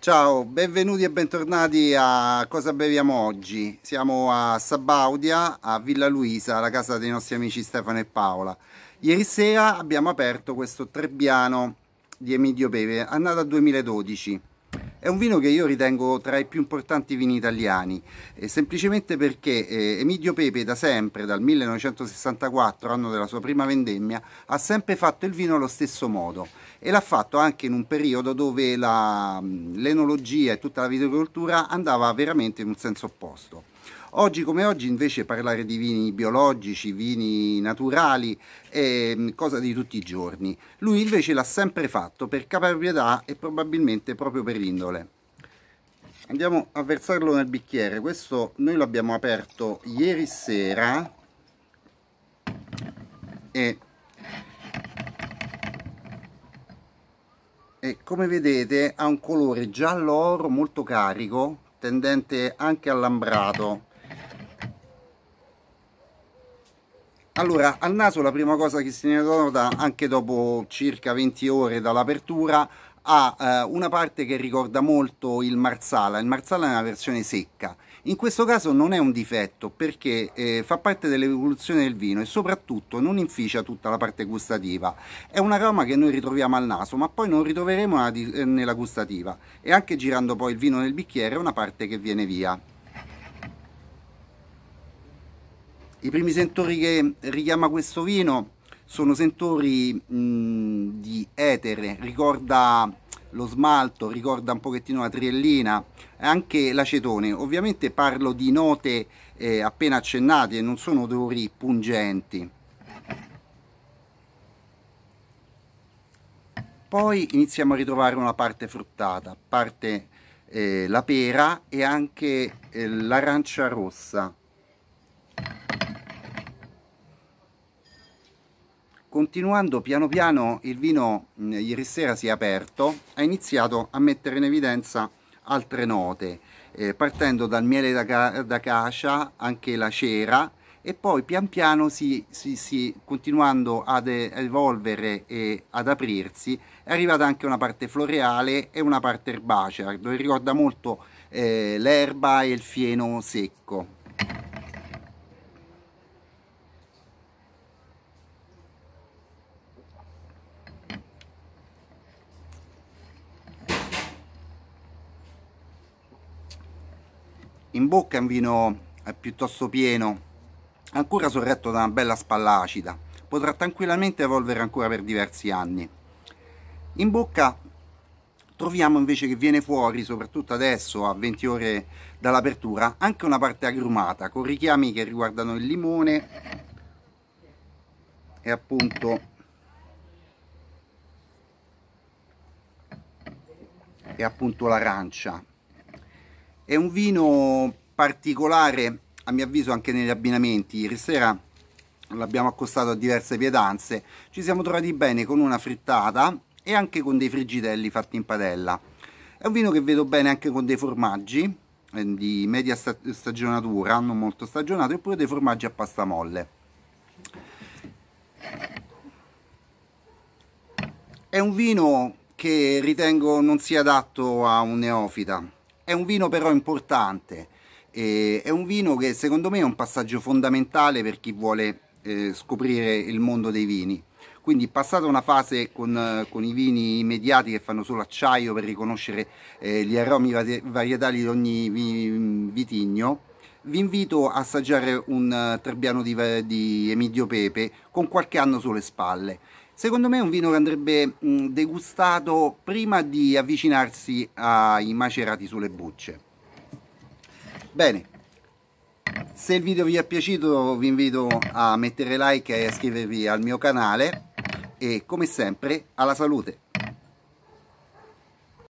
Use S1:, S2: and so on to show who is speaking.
S1: Ciao, benvenuti e bentornati a Cosa Beviamo Oggi. Siamo a Sabaudia, a Villa Luisa, la casa dei nostri amici Stefano e Paola. Ieri sera abbiamo aperto questo trebbiano di Emidio Pepe, annata 2012. È un vino che io ritengo tra i più importanti vini italiani, eh, semplicemente perché eh, Emilio Pepe da sempre, dal 1964, anno della sua prima vendemmia, ha sempre fatto il vino allo stesso modo e l'ha fatto anche in un periodo dove mm, l'enologia e tutta la viticoltura andava veramente in un senso opposto. Oggi come oggi invece parlare di vini biologici, vini naturali è mm, cosa di tutti i giorni. Lui invece l'ha sempre fatto per caparbietà e probabilmente proprio per indole. Andiamo a versarlo nel bicchiere, questo noi l'abbiamo aperto ieri sera e E come vedete ha un colore giallo oro molto carico tendente anche all'ambrato Allora, al naso la prima cosa che si nota anche dopo circa 20 ore dall'apertura ha eh, una parte che ricorda molto il Marsala, il Marsala è una versione secca. In questo caso non è un difetto perché eh, fa parte dell'evoluzione del vino e soprattutto non inficia tutta la parte gustativa. È un aroma che noi ritroviamo al naso ma poi non ritroveremo nella gustativa e anche girando poi il vino nel bicchiere è una parte che viene via. I primi sentori che richiama questo vino sono sentori mh, di etere, ricorda lo smalto, ricorda un pochettino la triellina, anche l'acetone. Ovviamente parlo di note eh, appena accennate, e non sono odori pungenti. Poi iniziamo a ritrovare una parte fruttata, parte eh, la pera e anche eh, l'arancia rossa. Continuando piano piano il vino mh, mm, ieri sera si è aperto, ha iniziato a mettere in evidenza altre note, eh, partendo dal miele d'acacia, anche la cera, e poi pian piano si, si, si, continuando ad evolvere e ad aprirsi è arrivata anche una parte floreale e una parte erbacea dove ricorda molto eh, l'erba e il fieno secco in bocca è un vino eh, piuttosto pieno, ancora sorretto da una bella spalla acida, potrà tranquillamente evolvere ancora per diversi anni. In bocca troviamo invece che viene fuori, soprattutto adesso a 20 ore dall'apertura, anche una parte agrumata con richiami che riguardano il limone e appunto e appunto l'arancia è un vino particolare, a mio avviso, anche negli abbinamenti. Ieri sera l'abbiamo accostato a diverse pietanze. Ci siamo trovati bene con una frittata e anche con dei friggitelli fatti in padella. È un vino che vedo bene anche con dei formaggi eh, di media stagionatura, non molto stagionato, oppure dei formaggi a pasta molle. È un vino che ritengo non sia adatto a un neofita, è un vino però importante, eh, è un vino che secondo me è un passaggio fondamentale per chi vuole eh, scoprire il mondo dei vini. Quindi passata una fase con, con, i vini immediati che fanno solo acciaio per riconoscere eh, gli aromi varietali di ogni vitigno, vi invito a assaggiare un eh, trebbiano di, di Emidio Pepe con qualche anno sulle spalle. Secondo me è un vino che andrebbe mh, degustato prima di avvicinarsi ai macerati sulle bucce. Bene, se il video vi è piaciuto vi invito a mettere like e a iscrivervi al mio canale e come sempre alla salute!